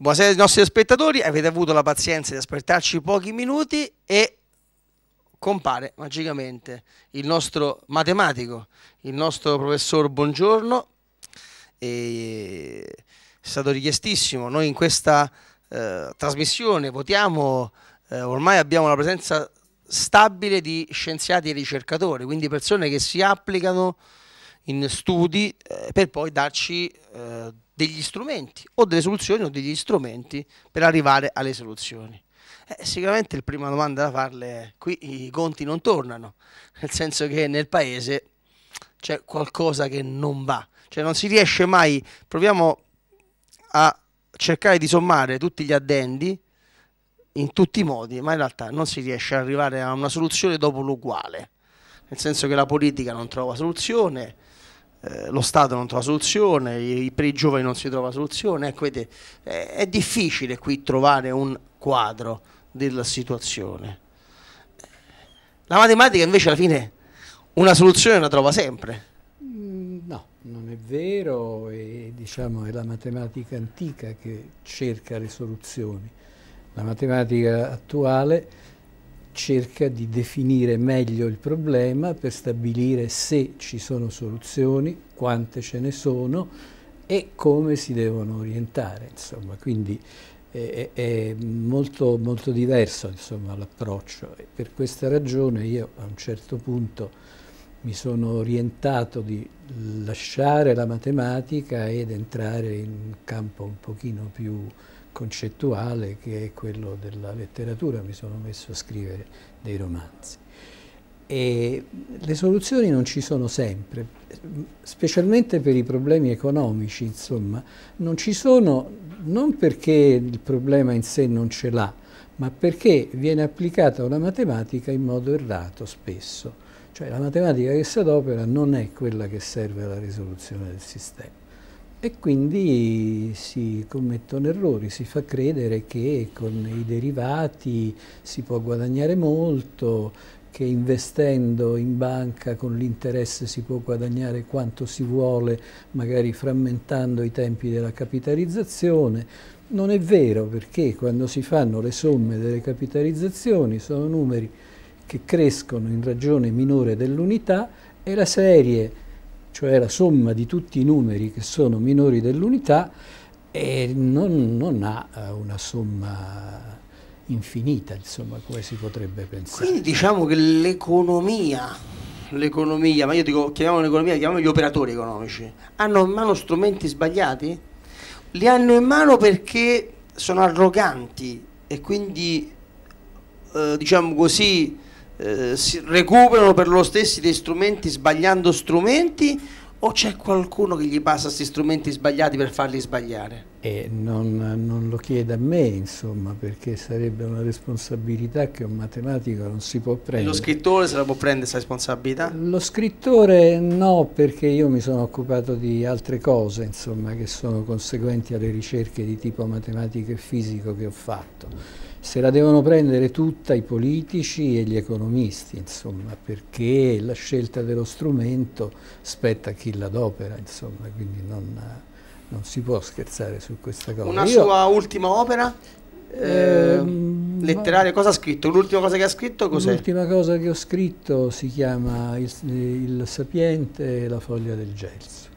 Buonasera ai nostri spettatori, avete avuto la pazienza di aspettarci pochi minuti e compare magicamente il nostro matematico, il nostro professor Buongiorno, e eh, è stato richiestissimo, noi in questa eh, trasmissione votiamo, eh, ormai abbiamo la presenza stabile di scienziati e ricercatori, quindi persone che si applicano in studi eh, per poi darci eh, degli strumenti o delle soluzioni o degli strumenti per arrivare alle soluzioni. Eh, sicuramente la prima domanda da farle è qui i conti non tornano, nel senso che nel paese c'è qualcosa che non va, cioè non si riesce mai, proviamo a cercare di sommare tutti gli addendi in tutti i modi, ma in realtà non si riesce ad arrivare a una soluzione dopo l'uguale, nel senso che la politica non trova soluzione, eh, lo Stato non trova soluzione, i, per i giovani non si trova soluzione, ecco, vedete, è, è difficile qui trovare un quadro della situazione. La matematica invece alla fine una soluzione la trova sempre. Mm, no, non è vero, è, diciamo, è la matematica antica che cerca le soluzioni. La matematica attuale cerca di definire meglio il problema per stabilire se ci sono soluzioni, quante ce ne sono e come si devono orientare. Insomma. Quindi eh, è, è molto, molto, diverso l'approccio per questa ragione io a un certo punto mi sono orientato di lasciare la matematica ed entrare in un campo un pochino più concettuale che è quello della letteratura, mi sono messo a scrivere dei romanzi. E le soluzioni non ci sono sempre, specialmente per i problemi economici, insomma, non ci sono non perché il problema in sé non ce l'ha, ma perché viene applicata una matematica in modo errato spesso. Cioè la matematica che si adopera non è quella che serve alla risoluzione del sistema e quindi si commettono errori, si fa credere che con i derivati si può guadagnare molto, che investendo in banca con l'interesse si può guadagnare quanto si vuole, magari frammentando i tempi della capitalizzazione. Non è vero perché quando si fanno le somme delle capitalizzazioni sono numeri che crescono in ragione minore dell'unità e la serie cioè la somma di tutti i numeri che sono minori dell'unità e non, non, ha eh, una somma infinita, insomma, come si potrebbe pensare. Quindi diciamo che l'economia, l'economia, ma io dico chiamiamola l'economia, chiamiamoli gli operatori economici, hanno in mano strumenti sbagliati? Li hanno in mano perché sono arroganti e quindi, eh, diciamo così, eh, si recuperano per loro stessi dei strumenti sbagliando strumenti o c'è qualcuno che gli passa questi strumenti sbagliati per farli sbagliare? E non, non, lo chiede a me, insomma, perché sarebbe una responsabilità che un matematico non si può prendere. E lo scrittore se la può prendere questa responsabilità? Lo scrittore no, perché io mi sono occupato di altre cose, insomma, che sono conseguenti alle ricerche di tipo matematico e fisico che ho fatto se la devono prendere tutta i politici e gli economisti, insomma, perché la scelta dello strumento spetta a chi l'adopera, insomma, quindi non, non, si può scherzare su questa cosa. Una Io, sua ultima opera? Ehm, eh, letteraria, cosa ha scritto? L'ultima cosa che ha scritto cos'è? L'ultima cosa che ho scritto si chiama il, il Sapiente e la foglia del gelso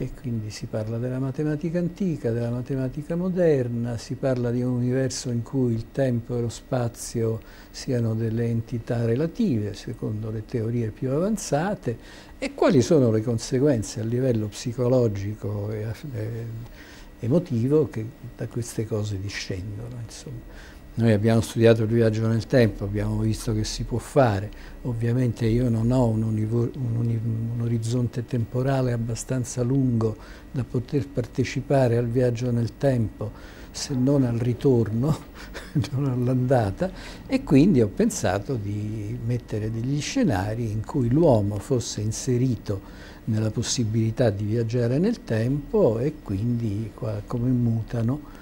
e quindi si parla della matematica antica, della matematica moderna, si parla di un universo in cui il tempo e lo spazio siano delle entità relative, secondo le teorie più avanzate, e quali sono le conseguenze a livello psicologico e eh, emotivo che da queste cose discendono. Insomma. Noi abbiamo studiato il viaggio nel tempo, abbiamo visto che si può fare. Ovviamente io non ho un, un, un, orizzonte temporale abbastanza lungo da poter partecipare al viaggio nel tempo se non al ritorno, non all'andata, e quindi ho pensato di mettere degli scenari in cui l'uomo fosse inserito nella possibilità di viaggiare nel tempo e quindi come mutano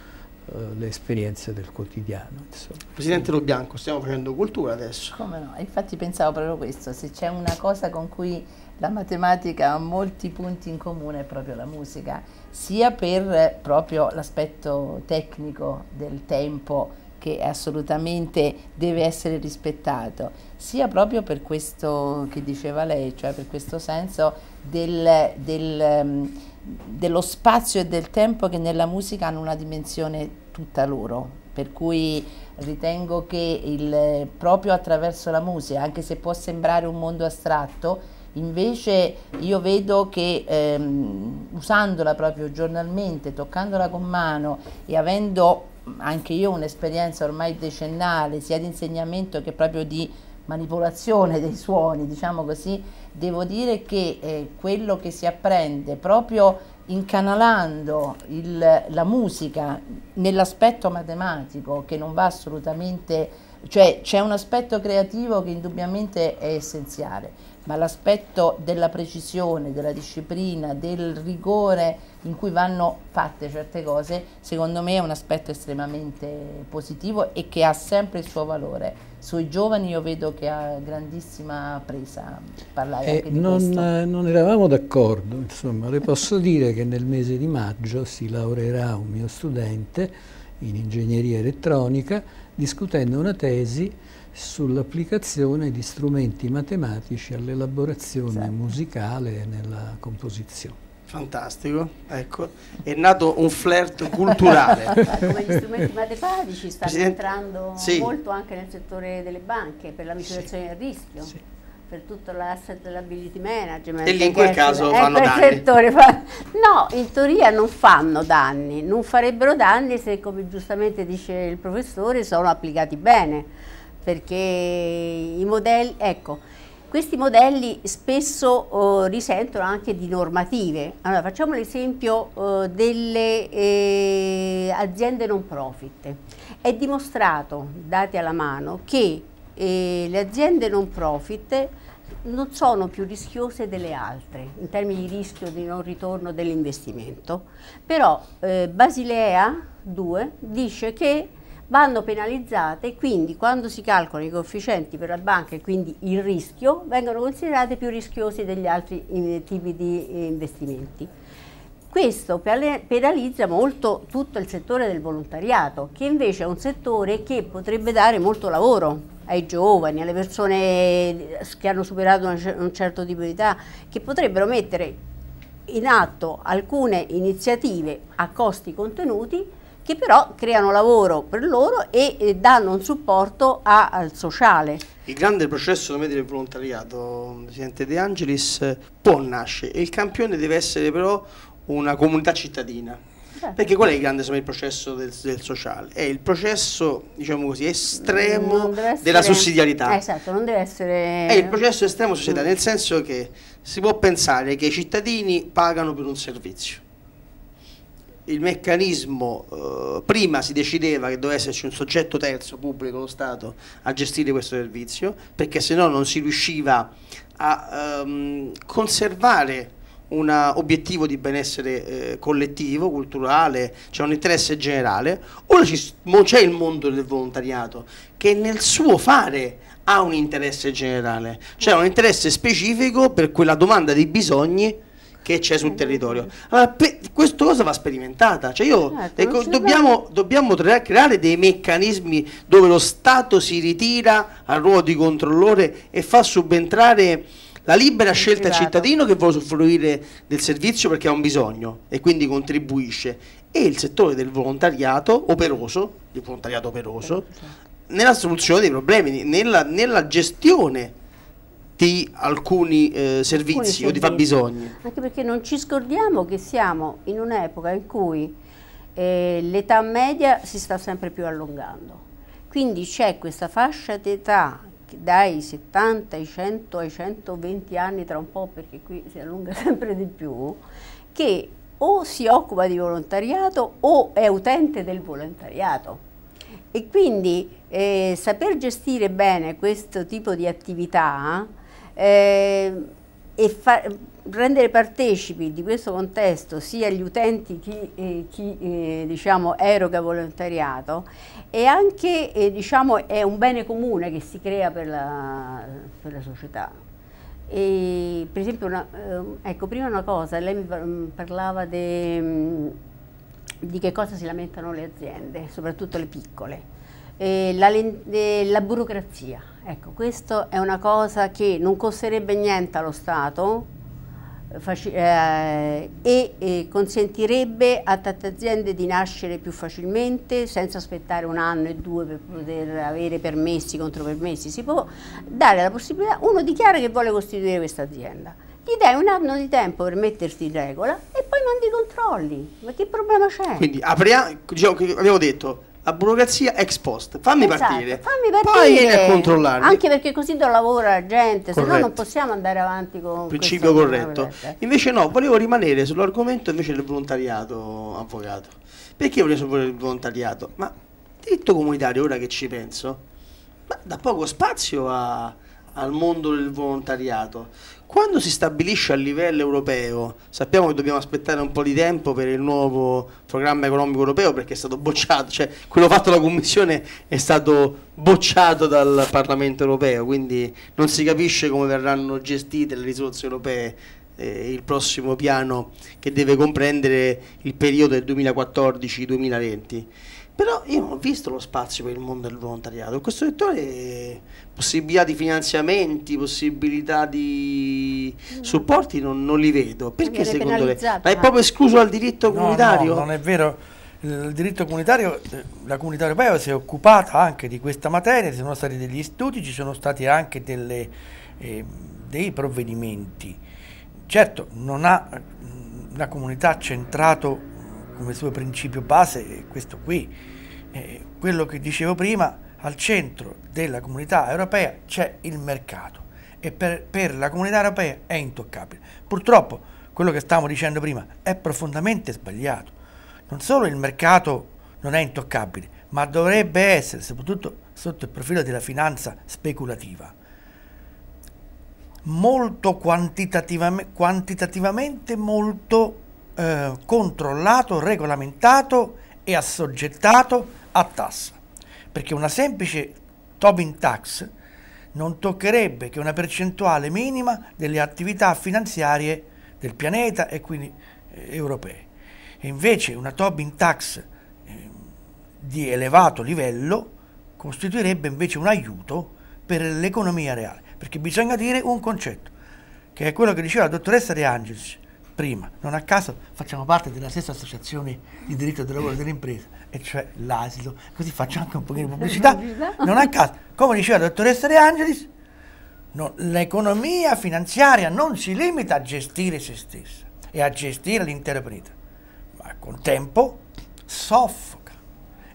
eh, le esperienze del quotidiano. Insomma. Presidente Lo Bianco, stiamo facendo cultura adesso. Come no? Infatti pensavo proprio questo, se c'è una cosa con cui la matematica ha molti punti in comune è proprio la musica, sia per proprio l'aspetto tecnico del tempo che assolutamente deve essere rispettato, sia proprio per questo che diceva lei, cioè per questo senso del... del ehm, dello spazio e del tempo che nella musica hanno una dimensione tutta loro, per cui ritengo che il, proprio attraverso la musica, anche se può sembrare un mondo astratto, invece io vedo che ehm, usandola proprio giornalmente, toccandola con mano e avendo anche io un'esperienza ormai decennale sia di insegnamento che proprio di manipolazione dei suoni, diciamo così, devo dire che eh, quello che si apprende proprio incanalando il, la musica nell'aspetto matematico che non va assolutamente cioè c'è un aspetto creativo che indubbiamente è essenziale, ma l'aspetto della precisione, della disciplina, del rigore in cui vanno fatte certe cose, secondo me è un aspetto estremamente positivo e che ha sempre il suo valore. Sui giovani io vedo che ha grandissima presa parlare eh, anche di non, eh, non eravamo d'accordo, insomma, le posso dire che nel mese di maggio si laureerà un mio studente in ingegneria elettronica discutendo una tesi sull'applicazione di strumenti matematici all'elaborazione esatto. musicale nella composizione. Fantastico, ecco, è nato un flirt culturale. Come ecco, gli strumenti matematici stanno Presidente, entrando sì. molto anche nel settore delle banche per la misurazione sì. del rischio. Sì per tutto l'asset dell'ability management. E lì in quel caso eh, fanno danni. Fa... No, in teoria non fanno danni, non farebbero danni se, come giustamente dice il professore, sono applicati bene, perché i modelli, ecco, questi modelli spesso oh, risentono anche di normative. Allora, facciamo l'esempio oh, delle eh, aziende non profit. È dimostrato, dati alla mano, che e le aziende non profit non sono più rischiose delle altre in termini di rischio di non ritorno dell'investimento. Però eh, Basilea 2 dice che vanno penalizzate, quindi quando si calcolano i coefficienti per la banca e quindi il rischio, vengono considerate più rischiosi degli altri in, eh, tipi di eh, investimenti. Questo penalizza molto tutto il settore del volontariato, che invece è un settore che potrebbe dare molto lavoro ai giovani, alle persone eh, che hanno superato un certo tipo di età, che potrebbero mettere in atto alcune iniziative a costi contenuti che però creano lavoro per loro e, eh, danno un supporto a, al sociale. Il grande processo del volontariato, Presidente De Angelis, eh, può nascere il campione deve essere però una comunità cittadina perché qual è il grande il processo del, del, sociale? È il processo, diciamo così, estremo essere, della sussidiarietà. Eh, esatto, non deve essere... È il processo estremo della sussidiarietà, mm. nel senso che si può pensare che i cittadini pagano per un servizio il meccanismo, eh, prima si decideva che doveva esserci un soggetto terzo, pubblico, lo Stato, a gestire questo servizio, perché se no non si riusciva a ehm, conservare un obiettivo di benessere eh, collettivo, culturale, c'è cioè un interesse generale, ora c'è il mondo del volontariato che nel suo fare ha un interesse generale, cioè un interesse specifico per quella domanda di bisogni che c'è sul territorio. Allora, questa cosa va sperimentata, cioè io, certo, ecco, dobbiamo, dobbiamo, creare dei meccanismi dove lo Stato si ritira al ruolo di controllore e fa subentrare la libera scelta del esatto. cittadino che vuole usufruire del servizio perché ha un bisogno e quindi contribuisce e il settore del volontariato operoso, di volontariato operoso, nella soluzione dei problemi, nella, nella gestione di alcuni eh, servizi alcuni o di fabbisogni. Anche perché non ci scordiamo che siamo in un'epoca in cui eh, l'età media si sta sempre più allungando. Quindi c'è questa fascia d'età dai 70 ai 100 ai 120 anni tra un po' perché qui si allunga sempre di più, che o si occupa di volontariato o è utente del volontariato. E quindi eh, saper gestire bene questo tipo di attività eh, e far, rendere partecipi di questo contesto sia gli utenti chi, eh, chi eh, diciamo, eroga volontariato è anche eh, diciamo, è un bene comune che si crea per la, per la società. E, per esempio, una, eh, ecco, prima una cosa, lei mi mm, parlava de, mm, di che cosa si lamentano le aziende, soprattutto le piccole eh, la, eh, la, burocrazia. Ecco, questa è una cosa che non costerebbe niente allo Stato eh, eh e consentirebbe a tante aziende di nascere più facilmente senza aspettare un anno e due per poter avere permessi, contropermessi. Si può dare la possibilità, uno dichiara che vuole costituire questa azienda, gli dai un anno di tempo per mettersi in regola e poi mandi i controlli. Ma che problema c'è? Quindi apriamo, diciamo, avevo detto, la burocrazia ex post. Fammi esatto, partire. Fammi partire. Poi vieni a controllare. Anche perché così do lavoro alla gente, se no non possiamo andare avanti con principio corretto. Invece no, volevo rimanere sull'argomento invece del volontariato avvocato. Perché volevo sopravvivere il volontariato? Ma diritto comunitario, ora che ci penso, ma dà poco spazio a, al mondo del volontariato. Quando si stabilisce a livello europeo, sappiamo che dobbiamo aspettare un po' di tempo per il nuovo programma economico europeo perché è stato bocciato, cioè quello fatto dalla Commissione è stato bocciato dal Parlamento europeo, quindi non si capisce come verranno gestite le risorse europee eh, il prossimo piano che deve comprendere il periodo del 2014-2020. Però io non ho visto lo spazio per il mondo del volontariato. In questo settore possibilità di finanziamenti, possibilità di supporti non, non li vedo. Perché secondo lei? Ma è proprio escluso dal diritto comunitario? No, no, non è vero. Il diritto comunitario, eh, la comunità europea si è occupata anche di questa materia, ci sono stati degli studi, ci sono stati anche delle, eh, dei provvedimenti. Certo, non ha, mm, la comunità centrato come suo principio base è questo qui. Eh, quello che dicevo prima, al centro della comunità europea c'è il mercato e per, per la comunità europea è intoccabile. Purtroppo quello che stavamo dicendo prima è profondamente sbagliato. Non solo il mercato non è intoccabile, ma dovrebbe essere, soprattutto sotto il profilo della finanza speculativa, molto quantitativamente, quantitativamente molto eh, controllato, regolamentato e assoggettato a tassa. Perché una semplice Tobin tax non toccherebbe che una percentuale minima delle attività finanziarie del pianeta e quindi eh, europee. E invece una Tobin tax eh, di elevato livello costituirebbe invece un aiuto per l'economia reale, perché bisogna dire un concetto, che è quello che diceva la dottoressa De Angelis, prima, non a caso facciamo parte della stessa associazione di diritto del lavoro e dell'impresa, e cioè l'asilo, così faccio anche un pochino di pubblicità, non a caso, come diceva la dottoressa De Angelis, no, l'economia finanziaria non si limita a gestire se stessa e a gestire l'intera pianeta, ma col tempo soffoca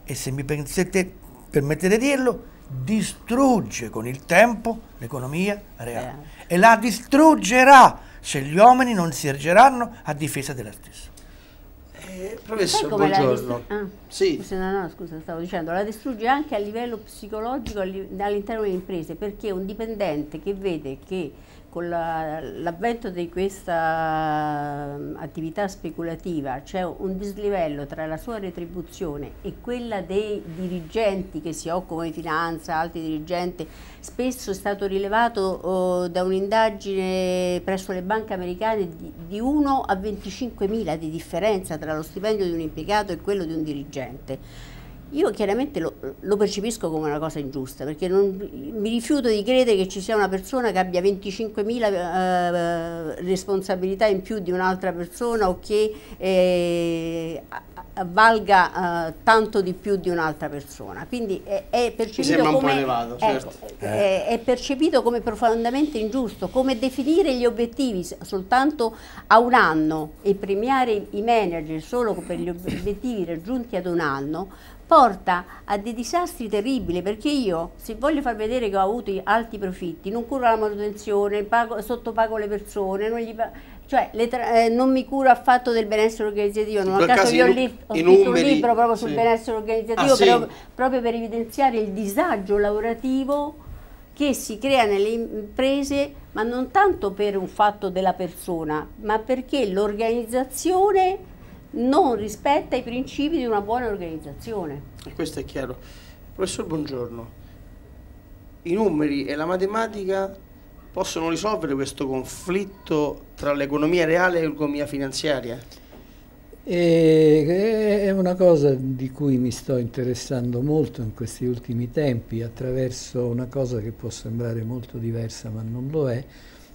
e se mi pensete, permettete di dirlo, distrugge con il tempo l'economia reale yeah. e la distruggerà se gli uomini non si ergeranno a difesa della stessa. Eh, professor, buongiorno. La ah, sì. no, no, scusa, stavo dicendo, la distrugge anche a livello psicologico all'interno delle imprese, perché un dipendente che vede che con l'avvento di questa ehm, attività speculativa c'è cioè un dislivello tra la sua retribuzione e quella dei dirigenti che si occupano di finanza, altri dirigenti, spesso è stato rilevato oh, da un'indagine presso le banche americane di, di 1 a 25 mila di differenza tra lo stipendio di un impiegato e quello di un dirigente io chiaramente lo, lo, percepisco come una cosa ingiusta, perché non, mi rifiuto di credere che ci sia una persona che abbia 25.000 eh, eh, responsabilità in più di un'altra persona o che eh, valga eh, tanto di più di un'altra persona. Quindi è, è, percepito come, elevato, ecco, certo. è, è percepito come profondamente ingiusto, come definire gli obiettivi soltanto a un anno e premiare i manager solo per gli obiettivi raggiunti ad un anno porta a dei disastri terribili perché io se voglio far vedere che ho avuto alti profitti non curo la manutenzione, pago, sottopago le persone, non gli pago cioè eh, non mi curo affatto del benessere organizzativo, non a caso io li, ho scritto un libro proprio sul sì. benessere ah, organizzativo, ah, però, sì. proprio per evidenziare il disagio lavorativo che si crea nelle imprese, ma non tanto per un fatto della persona, ma perché l'organizzazione non rispetta i principi di una buona organizzazione. Questo è chiaro. Professor, buongiorno. I numeri e la matematica possono risolvere questo conflitto tra l'economia reale e l'economia finanziaria? E, eh, eh, è una cosa di cui mi sto interessando molto in questi ultimi tempi attraverso una cosa che può sembrare molto diversa ma non lo è.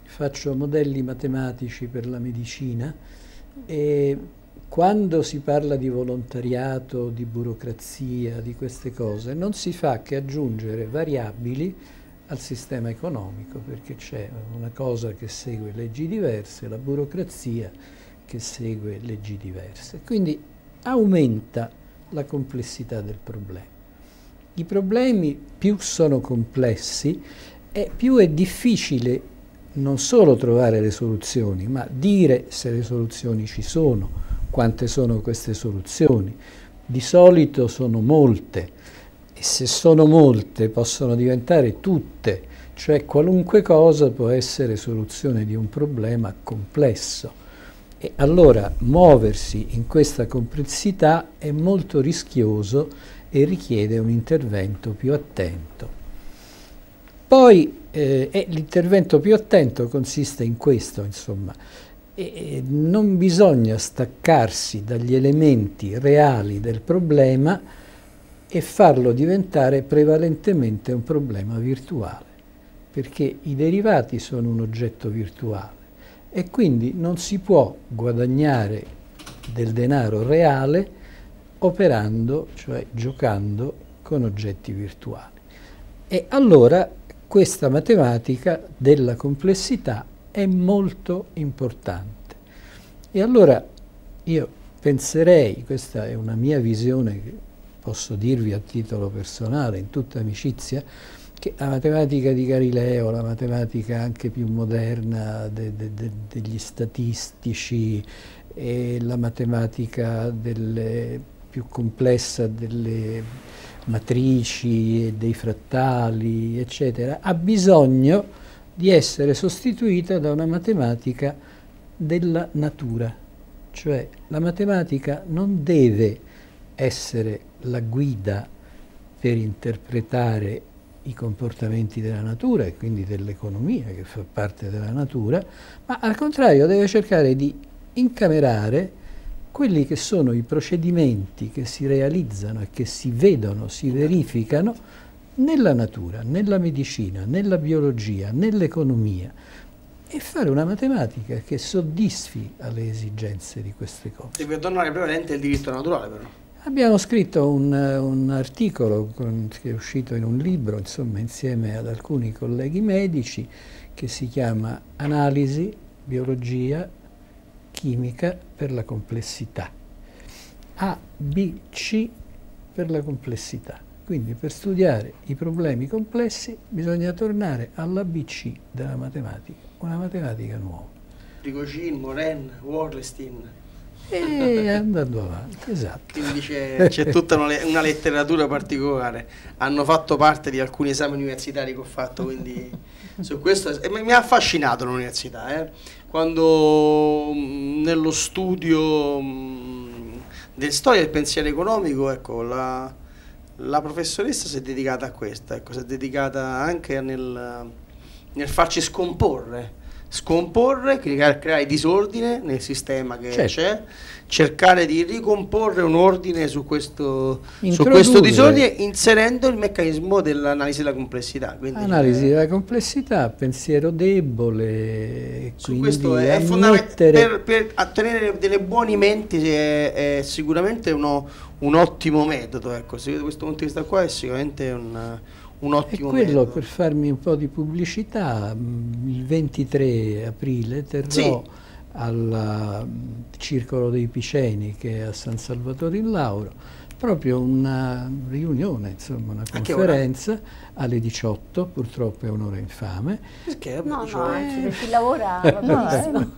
Faccio modelli matematici per la medicina e quando si parla di volontariato, di burocrazia, di queste cose, non si fa che aggiungere variabili al sistema economico, perché c'è una cosa che segue leggi diverse, la burocrazia che segue leggi diverse. Quindi aumenta la complessità del problema. I problemi più sono complessi e più è difficile non solo trovare le soluzioni, ma dire se le soluzioni ci sono, quante sono queste soluzioni. Di solito sono molte e se sono molte possono diventare tutte, cioè qualunque cosa può essere soluzione di un problema complesso. E allora muoversi in questa complessità è molto rischioso e richiede un intervento più attento. Poi eh, l'intervento più attento consiste in questo, insomma, e non bisogna staccarsi dagli elementi reali del problema e farlo diventare prevalentemente un problema virtuale, perché i derivati sono un oggetto virtuale e quindi non si può guadagnare del denaro reale operando, cioè giocando con oggetti virtuali. E allora questa matematica della complessità è molto importante. E allora io penserei, questa è una mia visione che posso dirvi a titolo personale, in tutta amicizia, che la matematica di Galileo, la matematica anche più moderna de, de, de, degli statistici e la matematica delle, più complessa delle matrici e dei frattali, eccetera, ha bisogno di essere sostituita da una matematica della natura, cioè la matematica non deve essere la guida per interpretare i comportamenti della natura e quindi dell'economia che fa parte della natura, ma al contrario deve cercare di incamerare quelli che sono i procedimenti che si realizzano e che si vedono, si verificano nella natura, nella medicina, nella biologia, nell'economia e fare una matematica che soddisfi alle esigenze di queste cose. Deve tornare prevalente il diritto naturale però. Abbiamo scritto un, eh, un articolo con, che è uscito in un libro, insomma, insieme ad alcuni colleghi medici, che si chiama Analisi, Biologia, Chimica per la complessità. A, B, C per la complessità. Quindi per studiare i problemi complessi bisogna tornare all'ABC della matematica, una matematica nuova. Rigogin, Moren, Wallerstein. E andando avanti, esatto. Quindi c'è tutta una, una, letteratura particolare. Hanno fatto parte di alcuni esami universitari che ho fatto, quindi su questo... E mi ha affascinato l'università, eh? quando mm, nello studio mh, mm, del storia del pensiero economico, ecco, la la professoressa si è dedicata a questo, ecco, si è dedicata anche nel, nel farci scomporre, scomporre, creare, creare disordine nel sistema che certo. c'è cercare di ricomporre un ordine su questo, su questo disordine inserendo il meccanismo dell'analisi della complessità. Analisi eh, della complessità, pensiero debole, su questo è, è fondamentale per, per ottenere delle buone menti è, è sicuramente uno, un ottimo metodo, ecco, se vedo questo punto di vista qua è sicuramente un un ottimo e quello metodo. per farmi un po' di pubblicità il 23 aprile terrò sì al eh, Circolo dei Piceni che è a San Salvatore in Lauro, proprio una riunione, insomma una conferenza alle 18, purtroppo è un'ora infame. Perché? No, no, cioè, eh, chi lavora va no,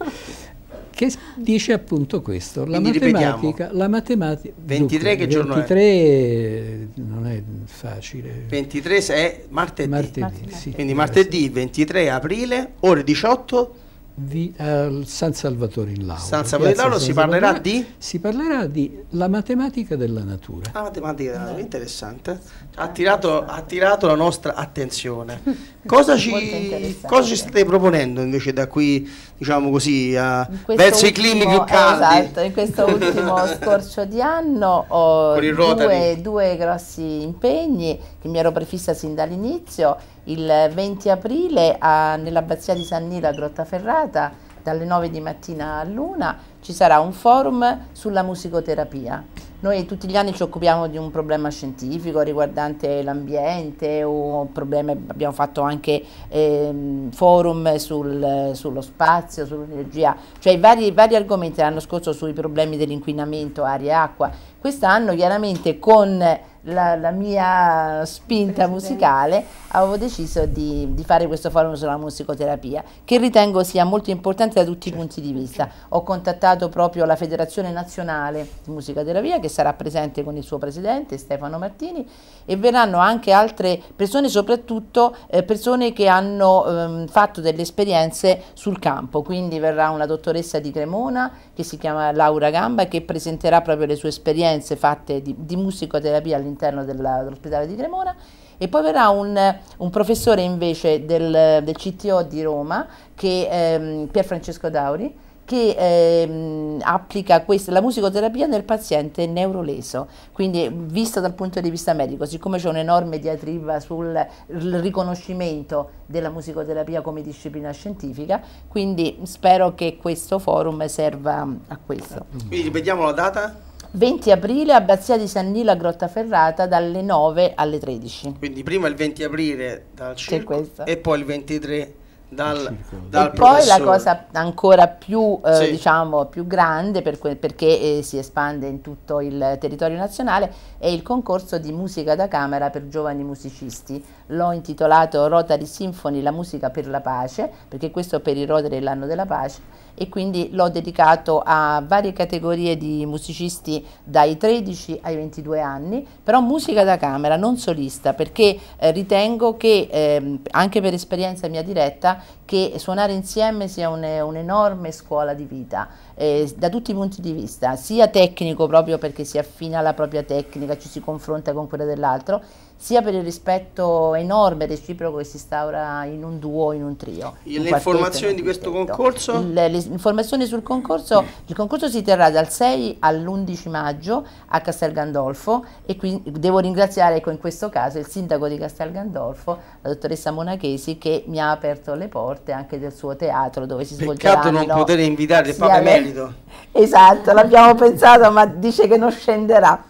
Che dice appunto questo, la matematica, la matematica... 23 dunque, che giorno 23 è? non è facile. 23 è martedì. martedì, martedì. Sì, Quindi martedì 23 aprile, ore 18 di uh, eh, San Salvatore in Lauro. San Salvatore in Lauro si parlerà di? Si parlerà di la matematica della natura. La matematica della natura, interessante. Ha attirato, ha tirato la nostra attenzione. Cosa ci, cosa ci state proponendo invece da qui? diciamo così, uh, verso ultimo, i climi più caldi. Esatto, in questo ultimo scorcio di anno ho due, due, grossi impegni che mi ero prefissa sin dall'inizio. Il 20 aprile a, nell'abbazia di San Nila, a Grottaferrata, dalle 9 di mattina all'una, ci sarà un forum sulla musicoterapia noi tutti gli anni ci occupiamo di un problema scientifico riguardante l'ambiente o problemi, abbiamo fatto anche eh, forum sul, sullo spazio, sull'energia, cioè vari, vari argomenti l'anno scorso sui problemi dell'inquinamento aria e acqua. Quest'anno chiaramente con la, la mia spinta musicale avevo deciso di, di, fare questo forum sulla musicoterapia che ritengo sia molto importante da tutti i certo. punti di vista. Ho contattato proprio la Federazione Nazionale di Musicoterapia che sarà presente con il suo presidente Stefano Martini e verranno anche altre persone, soprattutto eh, persone che hanno ehm, fatto delle esperienze sul campo, quindi verrà una dottoressa di Cremona che si chiama Laura Gamba che presenterà proprio le sue esperienze fatte di, di musicoterapia all'interno all'interno dell'ospedale di Cremona e poi verrà un, un professore invece del, del, CTO di Roma, che, ehm, Pier Francesco Dauri, che ehm, applica questa, la musicoterapia nel paziente neuroleso, quindi vista dal punto di vista medico, siccome c'è un'enorme diatriba sul riconoscimento della musicoterapia come disciplina scientifica, quindi spero che questo forum serva a questo. Quindi ripetiamo la data? 20 aprile, Abbazia di San Nilo a Grottaferrata dalle 9 alle 13. Quindi prima il 20 aprile dal circo e poi il 23 dal, dal e poi la cosa ancora più, eh, sì. diciamo, più grande per perché eh, si espande in tutto il territorio nazionale è il concorso di musica da camera per giovani musicisti l'ho intitolato Rotary Symphony la musica per la pace perché questo per i Rotary è l'anno della pace e quindi l'ho dedicato a varie categorie di musicisti dai 13 ai 22 anni, però musica da camera, non solista, perché eh, ritengo che eh, anche per esperienza mia diretta che suonare insieme sia un'enorme scuola di vita eh, da tutti i punti di vista, sia tecnico proprio perché si affina alla propria tecnica, ci si confronta con quella dell'altro, sia per il rispetto enorme e reciproco che si instaura in un duo, in un trio. In le informazioni di questo concorso? le, le, informazioni sul concorso, il concorso si terrà dal 6 all'11 maggio a Castel Gandolfo e qui devo ringraziare ecco, in questo caso il sindaco di Castel Gandolfo, la dottoressa Monachesi, che mi ha aperto le porte anche del suo teatro dove si Peccato svolgerà. Peccato non poter invitare Paolo Emelio merito. Esatto, l'abbiamo pensato, ma dice che non scenderà.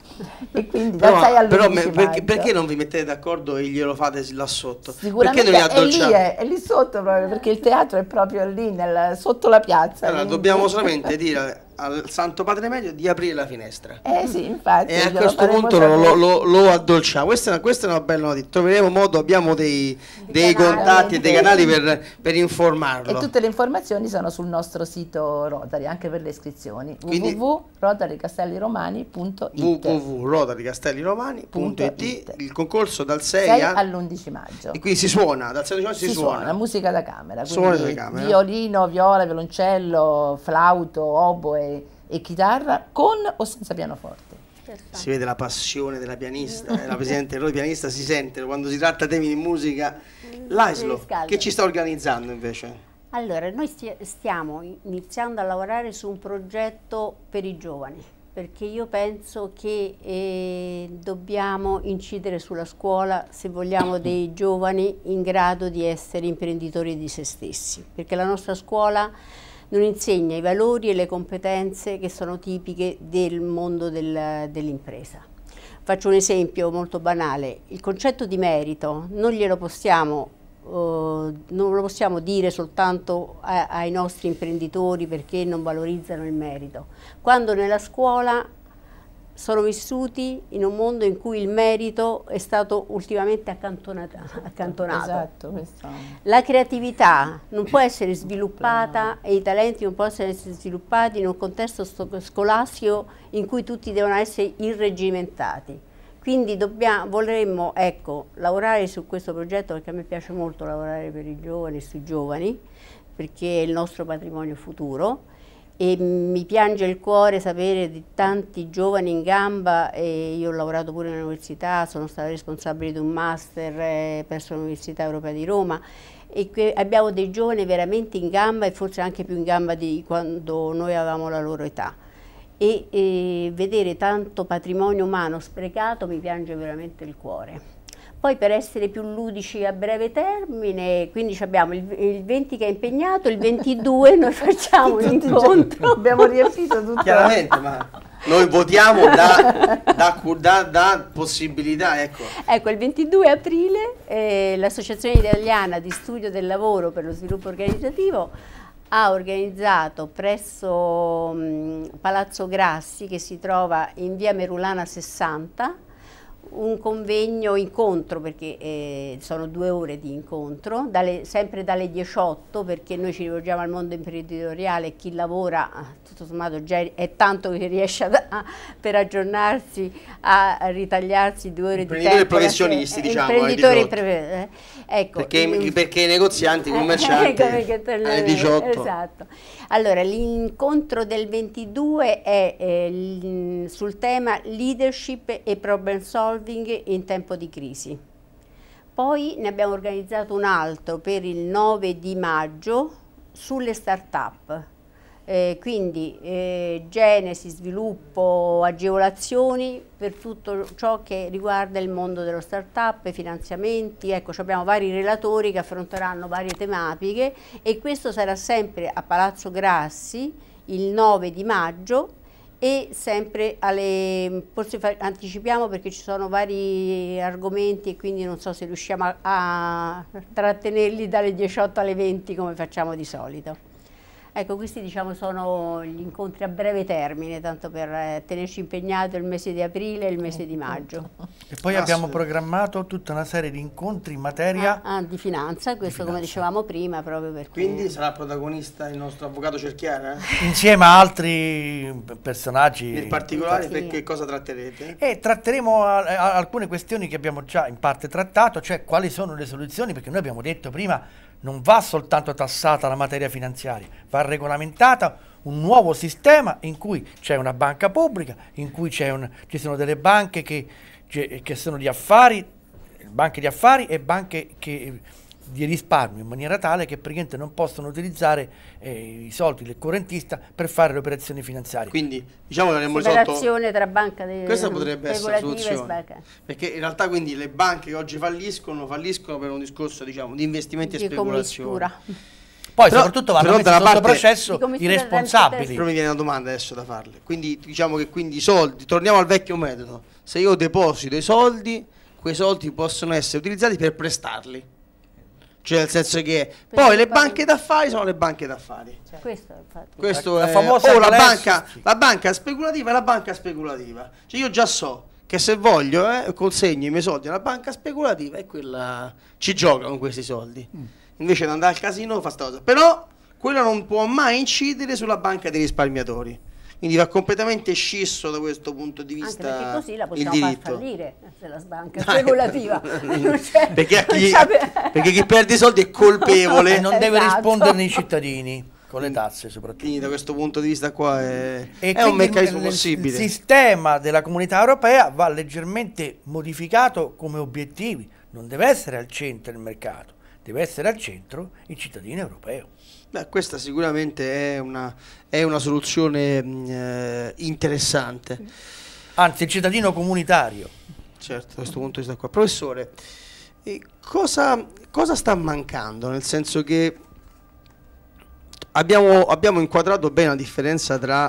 E quindi da 6 al però me, perché, perché, non vi mettete d'accordo e glielo fate là sotto? Sicuramente perché non è lì, è, è, lì sotto proprio, perché il teatro è proprio lì, nel, sotto la piazza. Allora, dobbiamo solamente dire al Santo Padre Medio di aprire la finestra. Eh sì, infatti. E a questo punto lo, lo, lo, addolciamo. Questa è, una, questa è una bella notizia. Troveremo modo, abbiamo dei, dei contatti e dei canali per, per, informarlo. E tutte le informazioni sono sul nostro sito Rotary, anche per le iscrizioni. www.rotarycastelliromani.it www.rotarycastelliromani.it Il concorso dal 6, 6 all'11 maggio. E quindi si suona, dal 16 maggio si, si suona. suona. Musica da camera. Suona da camera. Violino, viola, violoncello, flauto, oboe e chitarra con o senza pianoforte. Si vede la passione della pianista, eh, la presidente del pianista si sente quando si tratta temi di musica. Mm. L'AISLO, che ci sta organizzando invece? Allora, noi stiamo iniziando a lavorare su un progetto per i giovani, perché io penso che eh, dobbiamo incidere sulla scuola se vogliamo dei giovani in grado di essere imprenditori di se stessi, perché la nostra scuola non insegna i valori e le competenze che sono tipiche del mondo del, dell'impresa. Faccio un esempio molto banale, il concetto di merito non glielo possiamo Uh, non lo possiamo dire soltanto a, ai nostri imprenditori perché non valorizzano il merito. Quando nella scuola sono vissuti in un mondo in cui il merito è stato ultimamente accantonato. Esatto, La creatività non può essere sviluppata esatto. e i talenti non possono essere sviluppati in un contesto scolastico in cui tutti devono essere irregimentati. Quindi dobbiamo, vorremmo ecco, lavorare su questo progetto perché a me piace molto lavorare per i giovani, sui giovani, perché è il nostro patrimonio futuro e mi piange il cuore sapere di tanti giovani in gamba, io ho lavorato pure nell'università, sono stata responsabile di un master eh, presso l'Università Europea di Roma e abbiamo dei giovani veramente in gamba e forse anche più in gamba di quando noi avevamo la loro età. E, e vedere tanto patrimonio umano sprecato mi piange veramente il cuore. Poi per essere più ludici a breve termine, quindi abbiamo il, il 20 che è impegnato, il 22 noi facciamo un incontro. Abbiamo riempito tutto. Chiaramente, ma noi votiamo da, da, da, da possibilità. Ecco. ecco. il 22 aprile eh, l'Associazione Italiana di Studio del Lavoro per lo Sviluppo Organizzativo ha organizzato presso mh, Palazzo Grassi, che si trova in via Merulana 60, un convegno incontro perché eh, sono due ore di incontro, dalle, sempre dalle 18 perché noi ci rivolgiamo al mondo imprenditoriale, chi lavora ah, tutto sommato già è tanto che riesce ad, a, per aggiornarsi a ritagliarsi due ore di tempo. Eh, diciamo, eh, imprenditori professionisti diciamo. Imprenditori eh, ecco, perché, perché, i negozianti ecco, commercianti ecco alle 18. Esatto. Allora, l'incontro del 22 è eh, sul tema leadership e problem solving in tempo di crisi. Poi ne abbiamo organizzato un altro per il 9 di maggio sulle start-up eh, quindi eh, genesi, sviluppo, agevolazioni per tutto ciò che riguarda il mondo dello start-up, finanziamenti, ecco abbiamo vari relatori che affronteranno varie tematiche e questo sarà sempre a Palazzo Grassi il 9 di maggio e sempre alle, forse anticipiamo perché ci sono vari argomenti e quindi non so se riusciamo a, a trattenerli dalle 18 alle 20 come facciamo di solito. Ecco, questi diciamo, sono gli incontri a breve termine, tanto per eh, tenerci impegnato il mese di aprile e il mese di maggio. E poi Asso. abbiamo programmato tutta una serie di incontri in materia... Ah, ah, di finanza, questo di finanza. come dicevamo prima, proprio perché... Quindi sarà protagonista il nostro avvocato Cerchiara? Eh? Insieme a altri personaggi... In particolare, sì. perché cosa tratterete? E tratteremo alcune questioni che abbiamo già in parte trattato, cioè quali sono le soluzioni, perché noi abbiamo detto prima non va soltanto tassata la materia finanziaria, va regolamentata un nuovo sistema in cui c'è una banca pubblica, in cui un, ci sono delle banche che, che sono di affari, banche di affari e banche che di risparmio in maniera tale che praticamente non possono utilizzare eh, i soldi del correntista per fare le operazioni finanziarie. Quindi diciamo che avremmo risolto... tra banca e Questa potrebbe essere la soluzione. Perché in realtà quindi le banche che oggi falliscono, falliscono per un discorso diciamo, di investimenti di e speculazione. Commistura. Poi però, soprattutto vanno messi sotto parte, processo i responsabili. Però mi viene una domanda adesso da farle. Quindi diciamo che quindi i soldi, torniamo al vecchio metodo. Se io deposito i soldi, quei soldi possono essere utilizzati per prestarli cioè, nel senso che per poi le banche d'affari sono le banche d'affari. Cioè, questo, questo la, è la famosa oh, la, banca, la banca speculativa è la banca speculativa. Cioè, io già so che se voglio eh, consegno i miei soldi alla banca speculativa e quella ci gioca con questi soldi. Mm. Invece di andare al casino fa sta cosa. Però quella non può mai incidere sulla banca dei risparmiatori. Quindi va completamente scisso da questo punto di vista. Anche perché così la possiamo far fallire se la sbanca banca speculativa. perché, chi, perché chi perde i soldi è colpevole. e non esatto. deve risponderne ai cittadini con le tasse soprattutto. Quindi da questo punto di vista qua è, è un meccanismo il, possibile. Il sistema della comunità europea va leggermente modificato come obiettivi, non deve essere al centro il mercato, deve essere al centro il cittadino europeo. Beh, questa sicuramente è una, è una soluzione mm, eh, interessante. Anzi, il cittadino comunitario. Certo, da questo punto di vista qua. Professore, eh, cosa, cosa sta mancando? Nel senso che abbiamo, abbiamo, inquadrato bene la differenza tra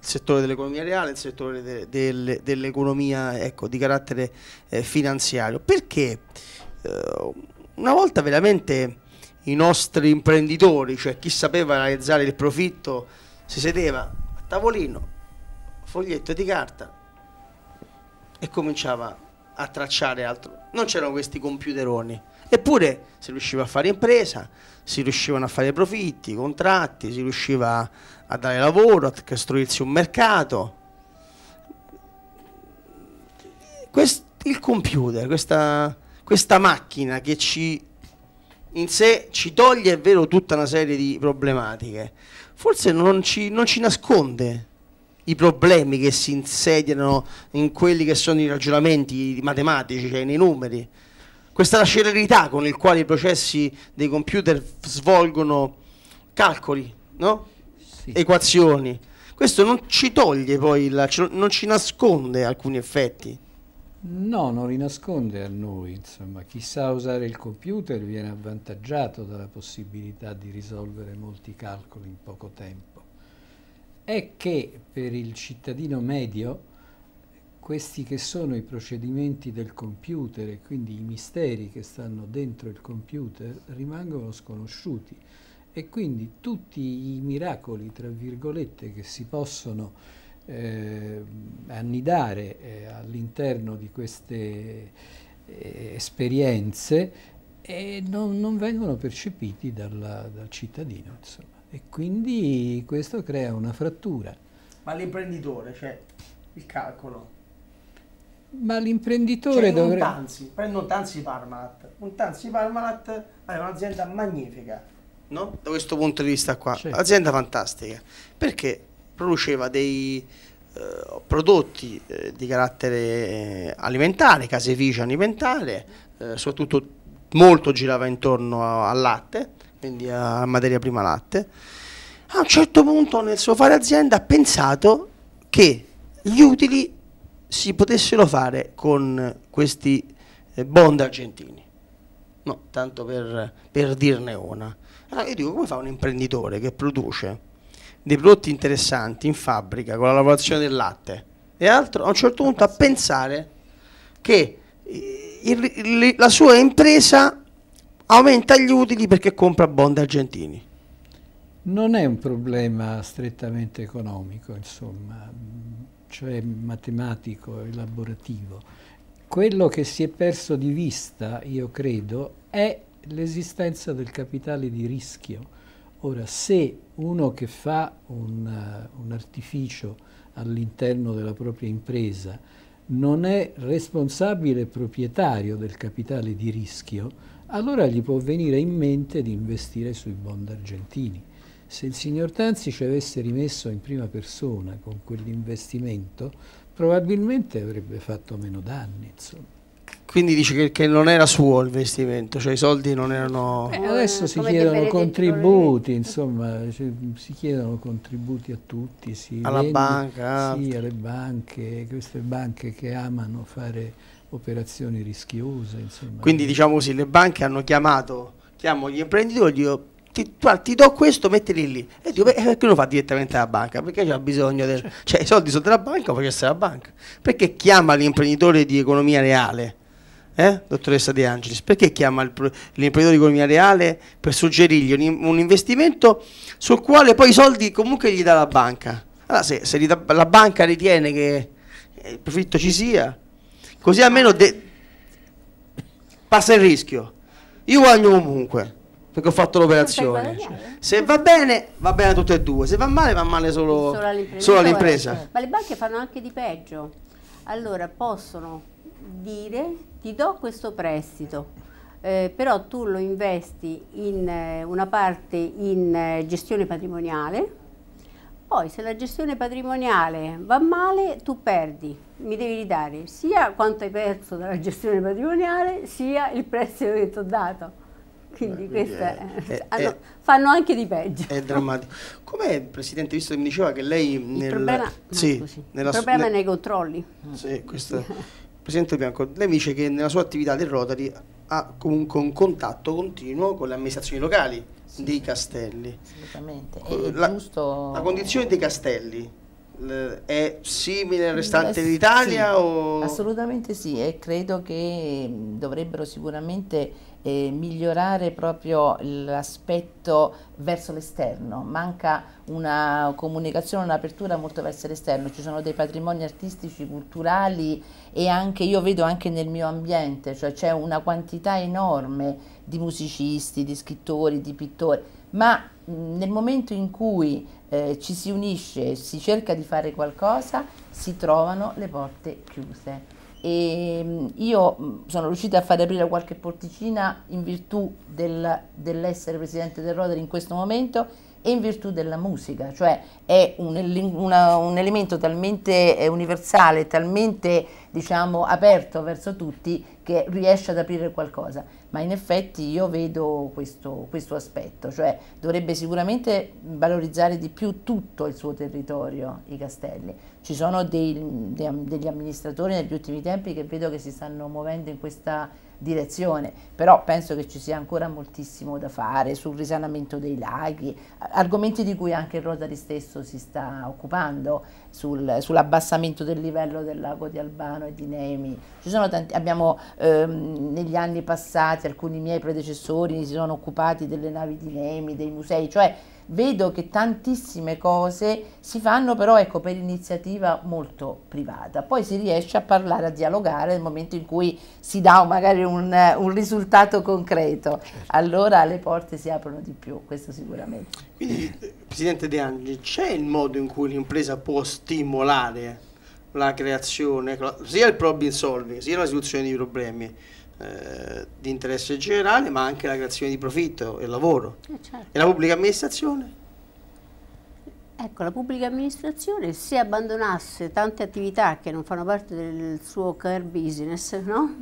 il settore dell'economia reale e il settore de, de, dell'economia ecco, di carattere eh, finanziario. Perché eh, una volta veramente i nostri imprenditori, cioè chi sapeva realizzare il profitto, si sedeva a tavolino, foglietto di carta e cominciava a tracciare altro. Non c'erano questi computeroni, eppure si riusciva a fare impresa, si riuscivano a fare profitti, contratti, si riusciva a dare lavoro, a costruirsi un mercato. Quest, il computer, questa, questa macchina che ci in sé ci toglie, è vero, tutta una serie di problematiche, forse non ci, non ci nasconde i problemi che si insediano in quelli che sono i ragionamenti matematici, cioè nei numeri. Questa è la celerità con la quale i processi dei computer svolgono calcoli, no? sì. equazioni. Questo non ci toglie poi, la, non ci nasconde alcuni effetti. No, non rinasconde a noi, insomma, chi sa usare il computer viene avvantaggiato dalla possibilità di risolvere molti calcoli in poco tempo. È che per il cittadino medio questi che sono i procedimenti del computer e quindi i misteri che stanno dentro il computer rimangono sconosciuti e quindi tutti i miracoli, tra virgolette, che si possono eh, annidare eh, all'interno di queste eh, esperienze e non, non vengono percepiti dalla, dal cittadino. Insomma. E quindi questo crea una frattura. Ma l'imprenditore, cioè il calcolo, ma l'imprenditore cioè, dovrebbe... Tanzi, prendo un Tanzi Parmalat. Un Tanzi Parmalat è un'azienda magnifica, no? Da questo punto di vista qua. Certo. Azienda fantastica. Perché produceva dei eh, prodotti eh, di carattere eh, alimentare, caseificio alimentare, eh, soprattutto molto girava intorno al latte, quindi a materia prima latte. A un certo punto nel suo fare azienda ha pensato che gli utili si potessero fare con questi eh, bond argentini. No, tanto per, per dirne una. Allora io dico, come fa un imprenditore che produce dei prodotti interessanti in fabbrica con la lavorazione del latte e altro, a un certo punto a pensare che eh, il, il, la sua impresa aumenta gli utili perché compra bond argentini. Non è un problema strettamente economico, insomma, cioè matematico, elaborativo. Quello che si è perso di vista, io credo, è l'esistenza del capitale di rischio Ora, se uno che fa un, eh, un artificio all'interno della propria impresa non è responsabile proprietario del capitale di rischio, allora gli può venire in mente di investire sui bond argentini. Se il signor Tanzi ci avesse rimesso in prima persona con quell'investimento, probabilmente avrebbe fatto meno danni. Insomma. Quindi dice che, che, non era suo il vestimento, cioè i soldi non erano... Beh, adesso si chiedono contributi, insomma, cioè, si chiedono contributi a tutti. Alla vendi, banca? Sì, alle banche, queste banche che amano fare operazioni rischiose, insomma. Quindi diciamo così, le banche hanno chiamato, chiamo gli imprenditori, gli ho ti, ah, ti, do questo, mettili lì. E dico, perché non lo fa direttamente alla banca? Perché c'è bisogno del... Certo. Cioè, i soldi sono della banca o facesse la banca? Perché chiama l'imprenditore di economia reale? eh, dottoressa De Angelis, perché chiama l'imprenditore di economia reale per suggerirgli un, un, investimento sul quale poi i soldi comunque gli dà la banca? Allora, se, se da, la banca ritiene che eh, il profitto ci sia, così almeno passa il rischio. Io voglio comunque perché ho fatto l'operazione. Se va bene, va bene a tutte e due, se va male, va male solo, solo all'impresa. Ma le banche fanno anche di peggio. Allora, possono dire ti do questo prestito, eh, però tu lo investi in eh, una parte in eh, gestione patrimoniale, poi se la gestione patrimoniale va male tu perdi, mi devi ridare sia quanto hai perso dalla gestione patrimoniale sia il prestito che ti ho dato. Quindi, Beh, quindi è, fanno anche di peggio. È drammatico. Com'è, Presidente, visto che mi diceva che lei... Nel, problema, sì, nella, il problema nel, è nei controlli. Sì, questo... Presidente Bianco, lei dice che nella sua attività del Rotary ha comunque un contatto continuo con le amministrazioni locali sì, dei castelli. Assolutamente. Eh, la, giusto... la condizione dei castelli eh, è simile al restante eh, d'Italia? Sì, o... Assolutamente sì e credo che dovrebbero sicuramente eh, migliorare proprio l'aspetto verso l'esterno, manca una comunicazione, un'apertura molto verso l'esterno, ci sono dei patrimoni artistici, culturali e anche io vedo anche nel mio ambiente, cioè c'è una quantità enorme di musicisti, di scrittori, di pittori, ma nel momento in cui eh, ci si unisce, si cerca di fare qualcosa, si trovano le porte chiuse. E ehm, io mm, sono riuscita a fare aprire qualche porticina in virtù del, dell'essere presidente del Rotary in questo momento in virtù della musica, cioè è un, una, un elemento talmente eh, universale, talmente diciamo, aperto verso tutti che riesce ad aprire qualcosa, ma in effetti io vedo questo, questo aspetto, cioè dovrebbe sicuramente valorizzare di più tutto il suo territorio, i castelli. Ci sono dei, dei, degli amministratori negli ultimi tempi che vedo che si stanno muovendo in questa direzione, però penso che ci sia ancora moltissimo da fare sul risanamento dei laghi, argomenti di cui anche il Rotary stesso si sta occupando, sul, sull'abbassamento del livello del lago di Albano e di Nemi. Tanti, abbiamo ehm, negli anni passati alcuni miei predecessori si sono occupati delle navi di Nemi, dei musei, cioè vedo che tantissime cose si fanno però ecco, per iniziativa molto privata, poi si riesce a parlare, a dialogare nel momento in cui si dà magari un, un risultato concreto, certo. allora le porte si aprono di più, questo sicuramente. Quindi Presidente De Angeli, c'è il modo in cui l'impresa può stimolare la creazione, ecco, sia il problem solving, sia la soluzione di problemi? Eh, di interesse generale, ma anche la creazione di profitto e lavoro. Eh certo. E la pubblica amministrazione? Ecco, la pubblica amministrazione se abbandonasse tante attività che non fanno parte del suo core business, no?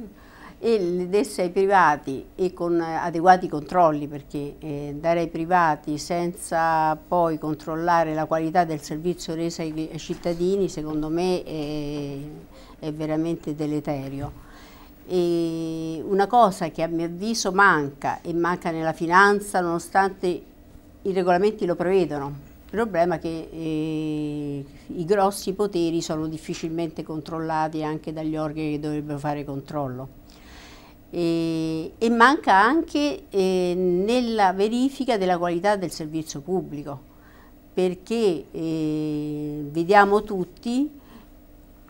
e le desse ai privati e con adeguati controlli perché eh, dare ai privati senza poi controllare la qualità del servizio reso ai, ai cittadini secondo me è, è veramente deleterio. E una cosa che a mio avviso manca e manca nella finanza nonostante i regolamenti lo prevedono, il problema è che eh, i grossi poteri sono difficilmente controllati anche dagli organi che dovrebbero fare controllo. E, e manca anche eh, nella verifica della qualità del servizio pubblico, perché eh, vediamo tutti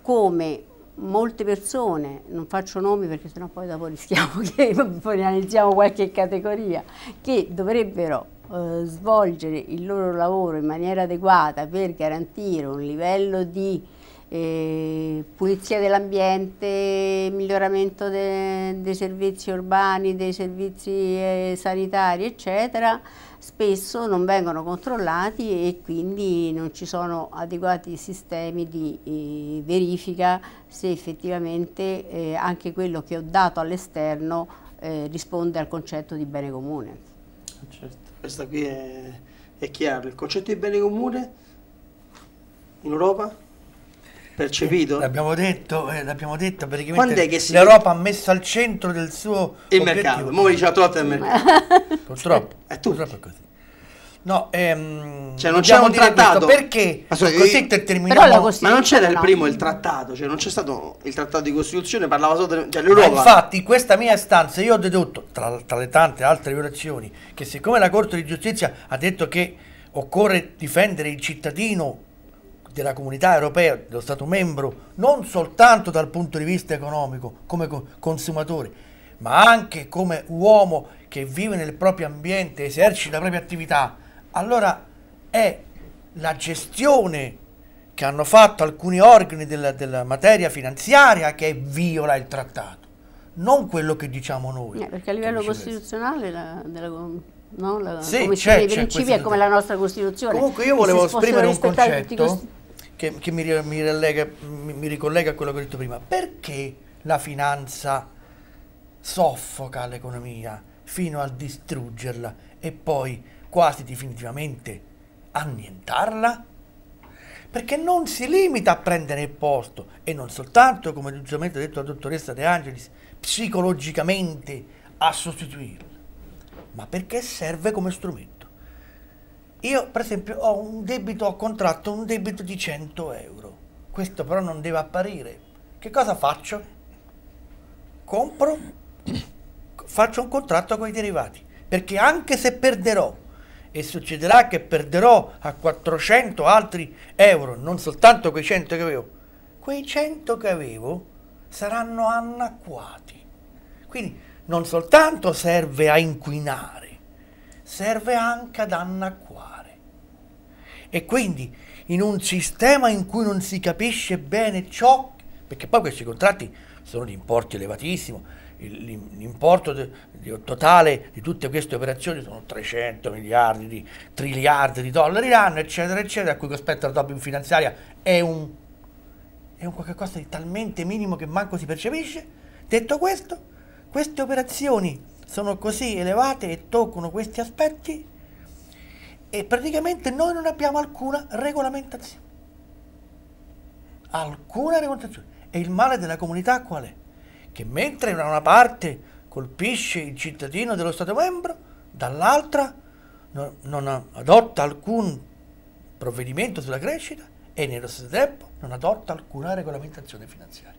come molte persone, non faccio nomi perché sennò poi dopo rischiamo che analizziamo qualche categoria, che dovrebbero eh, svolgere il loro lavoro in maniera adeguata per garantire un livello di eh, pulizia dell'ambiente, miglioramento de dei servizi urbani, dei servizi eh, sanitari, eccetera, spesso non vengono controllati e quindi non ci sono adeguati sistemi di eh, verifica se effettivamente eh, anche quello che ho dato all'esterno eh, risponde al concetto di bene comune. Certo. questo qui è, è chiaro, il concetto di bene comune in Europa percepito? Eh, l'abbiamo detto, eh, l'abbiamo detto praticamente si... l'Europa ha messo al centro del suo il obiettivo. mercato, ora diciamo troppo il mercato. Purtroppo, è eh, tutto. Purtroppo è così. No, ehm, cioè non c'è un trattato perché Aspetta, così terminiamo... ma non c'era il primo il trattato, cioè non c'è stato il trattato di costituzione, parlava solo dell'Europa. Cioè, ma infatti, questa mia stanza, io ho dedotto tra, tra, le tante altre violazioni che siccome la Corte di Giustizia ha detto che occorre difendere il cittadino della comunità europea, dello Stato membro, non soltanto dal punto di vista economico come consumatore, ma anche come uomo che vive nel proprio ambiente, esercita la propria attività allora è la gestione che hanno fatto alcuni organi della, della materia finanziaria che viola il trattato, non quello che diciamo noi. Eh, perché a livello costituzionale la, della, no, la sì, Commissione dei Principi è come la nostra Costituzione. Comunque io volevo esprimere un concetto che, che mi, mi, relega, mi, mi, ricollega a quello che ho detto prima. Perché la finanza soffoca l'economia fino a distruggerla e poi quasi definitivamente annientarla? Perché non si limita a prendere il posto e non soltanto, come giustamente ha detto la dottoressa De Angelis, psicologicamente a sostituirla, ma perché serve come strumento. Io per esempio ho un debito, ho contratto un debito di 100 euro, questo però non deve apparire. Che cosa faccio? Compro, faccio un contratto con i derivati, perché anche se perderò e succederà che perderò a 400 altri euro, non soltanto quei 100 che avevo. Quei 100 che avevo saranno anacquati. Quindi non soltanto serve a inquinare, serve anche ad anacquare. E quindi in un sistema in cui non si capisce bene ciò, perché poi questi contratti sono di importi elevatissimo, l'importo totale di tutte queste operazioni sono 300 miliardi di triliardi di dollari l'anno, eccetera, eccetera, a cui cospetta la top in finanziaria è un, è un qualcosa di talmente minimo che manco si percepisce. Detto questo, queste operazioni sono così elevate e toccano questi aspetti e praticamente noi non abbiamo alcuna regolamentazione. Alcuna regolamentazione. E il male della comunità qual è? che mentre da una parte colpisce il cittadino dello Stato membro, dall'altra non, adotta alcun provvedimento sulla crescita e nello stesso tempo non adotta alcuna regolamentazione finanziaria.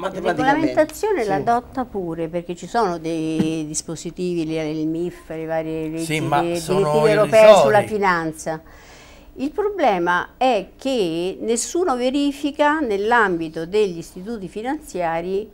La regolamentazione sì. l'adotta pure perché ci sono dei dispositivi, il MIF, le varie leggi sì, le, le, europee sulla finanza il problema è che nessuno verifica nell'ambito degli istituti finanziari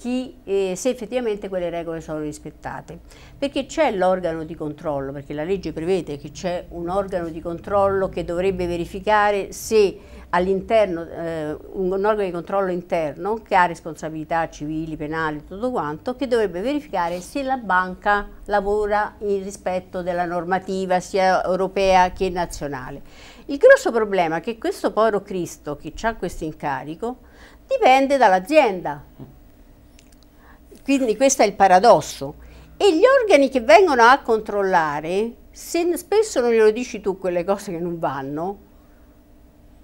chi, eh, se effettivamente quelle regole sono rispettate. Perché c'è l'organo di controllo, perché la legge prevede che c'è un organo di controllo che dovrebbe verificare se all'interno, eh, un, un, organo di controllo interno che ha responsabilità civili, penali, tutto quanto, che dovrebbe verificare se la banca lavora in rispetto della normativa sia europea che nazionale. Il grosso problema è che questo povero Cristo che ha questo incarico dipende dall'azienda quindi questo è il paradosso. E gli organi che vengono a controllare, se spesso non glielo dici tu quelle cose che non vanno,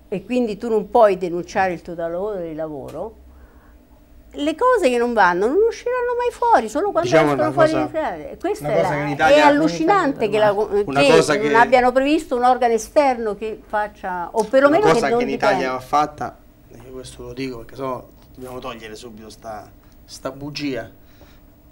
e quindi tu non puoi denunciare il tuo datore di lavoro, le cose che non vanno non usciranno mai fuori, solo quando diciamo escono fuori cosa, in Questa è, la, è allucinante che, la, che, che, non abbiano previsto un organo esterno che faccia, o perlomeno una cosa che, che in Italia va fatta, io questo lo dico perché sennò dobbiamo togliere subito sta sta bugia,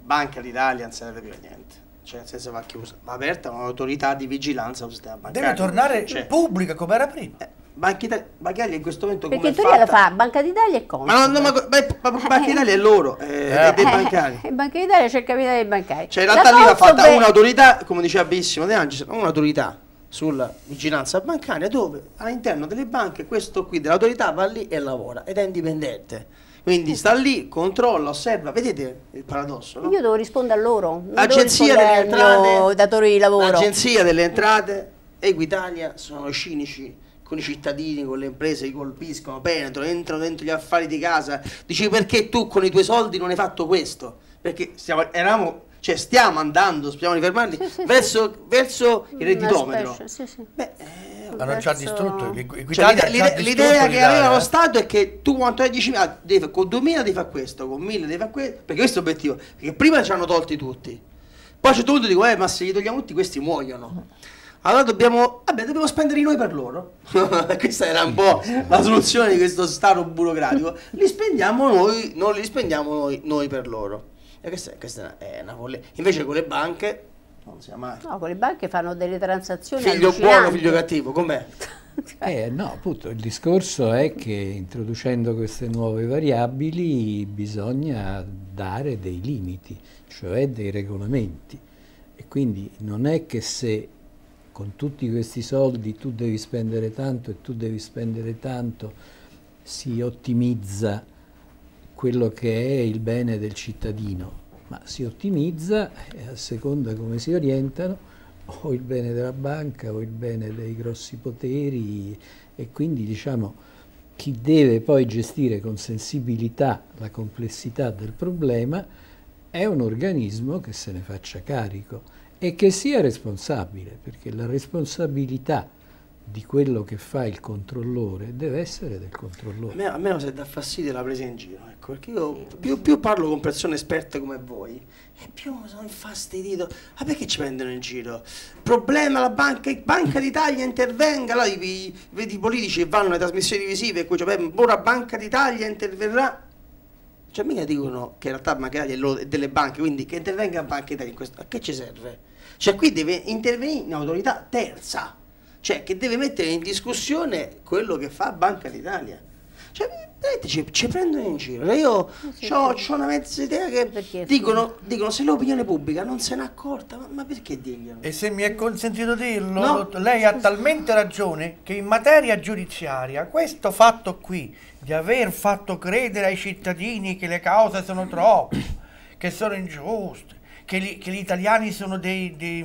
Banca d'Italia non serve più a niente. Cioè, nel senso va chiusa, va aperta un'autorità di vigilanza sul sistema bancario. Deve tornare cioè, pubblica come era prima. Eh, Banca Italia in questo momento perché come Italia fatta... la fa Banca d'Italia e come? ma, no, no, ma, ma, ma eh, Banca d'Italia eh. è loro eh, eh. dei eh, bancari eh, Banca d'Italia c'è il capitale dei bancari cioè in realtà lì l'ha fatta be... un'autorità come diceva benissimo De Angelis un'autorità sulla vigilanza bancaria dove all'interno delle banche questo qui dell'autorità va lì e lavora ed è indipendente quindi sta lì, controlla, osserva, vedete il paradosso. No? Io devo rispondere a loro. Non Agenzia delle Entrate, datore di lavoro. L'Agenzia delle Entrate e Equitalia sono cinici con i cittadini, con le imprese, li colpiscono, penetrano, entrano dentro gli affari di casa. Dici perché tu con i tuoi soldi non hai fatto questo? Perché stiamo, eravamo, cioè stiamo andando, speriamo di fermarli, sì, sì, verso, sì. verso, il redditometro. Beh, eh, ma non ci ha cioè, l'idea, l'idea che aveva lo eh. Stato è che tu quanto hai 10.000 devi, con 2.000 devi fare questo con 1.000 devi fare questo perché questo è l'obiettivo perché prima ci hanno tolti tutti poi a un certo punto dico eh ma se li togliamo tutti questi muoiono allora dobbiamo, vabbè, dobbiamo spendere noi per loro. Questa era un po' la soluzione di questo stato burocratico. Li spendiamo noi, non li spendiamo noi, noi per loro. E questa, questa è una follia. Invece con le banche non sia mai. No, con le banche fanno delle transazioni Figlio buono, figlio cattivo, com'è? Cioè eh, no, appunto, il discorso è che introducendo queste nuove variabili bisogna dare dei limiti, cioè dei regolamenti. E quindi non è che se con tutti questi soldi tu devi spendere tanto e tu devi spendere tanto, si ottimizza quello che è il bene del cittadino ma si ottimizza e a seconda come si orientano o il bene della banca o il bene dei grossi poteri e quindi diciamo chi deve poi gestire con sensibilità la complessità del problema è un organismo che se ne faccia carico e che sia responsabile, perché la responsabilità di quello che fa il controllore deve essere del controllore. A me, a me se dà fastidio la presa in giro, ecco, perché io più, più, parlo con persone esperte come voi e più sono infastidito. Ma perché ci prendono in giro? Problema la banca, Banca d'Italia intervenga, allora i, i, politici che vanno alle trasmissioni visive e cui cioè, beh, ora Banca d'Italia interverrà. Cioè mica dicono che in realtà magari è delle banche, quindi che intervenga Banca d'Italia in questo, a che ci serve? Cioè qui deve intervenire un'autorità terza cioè che deve mettere in discussione quello che fa Banca d'Italia. Cioè, vedete, ci, ci, prendono in giro. Cioè, io sì, ho, sì. una mezza idea che dicono, dicono, se l'opinione pubblica non se n'è accorta, ma, ma, perché dirglielo? E se mi è consentito dirlo, no. lei ha talmente ragione che in materia giudiziaria questo fatto qui di aver fatto credere ai cittadini che le cause sono troppe, che sono ingiuste, che, li, che gli italiani sono dei, dei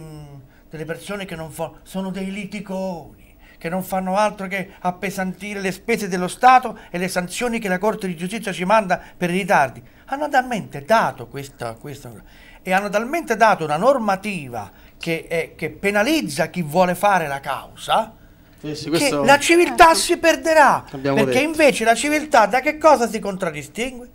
delle persone che non fanno, sono dei liticoni che non fanno altro che appesantire le spese dello Stato e le sanzioni che la Corte di Giustizia ci manda per i ritardi. Hanno talmente dato questa, questa e hanno talmente dato una normativa che, eh, che penalizza chi vuole fare la causa. Sì, sì, che la civiltà eh, si perderà Abbiamo perché detto. invece la civiltà da che cosa si contraddistingue?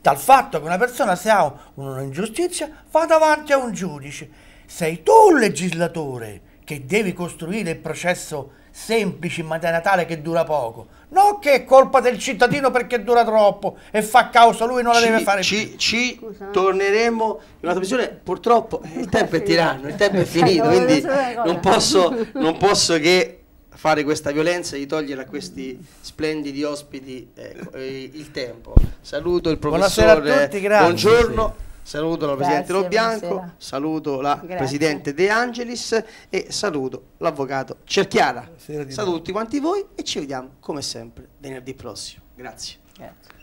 Dal fatto che una persona se ha un'ingiustizia va davanti a un giudice sei tu il legislatore che devi costruire il processo semplice in materia tale che dura poco. Non che è colpa del cittadino perché dura troppo e fa causa lui non la ci, deve fare ci, più. Ci Scusa. torneremo in una visione, purtroppo eh, il tempo è tiranno, il tempo è finito, quindi non posso, non posso che fare questa violenza e di togliere a questi splendidi ospiti ecco, eh, il tempo. Saluto il professore, Buonasera a tutti, grazie. buongiorno saluto la Presidente Grazie, Lo Bianco, buonasera. saluto la Grazie. Presidente De Angelis e saluto l'Avvocato Cerchiara. Saluto tutti quanti voi e ci vediamo come sempre venerdì prossimo. Grazie. Grazie.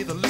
be the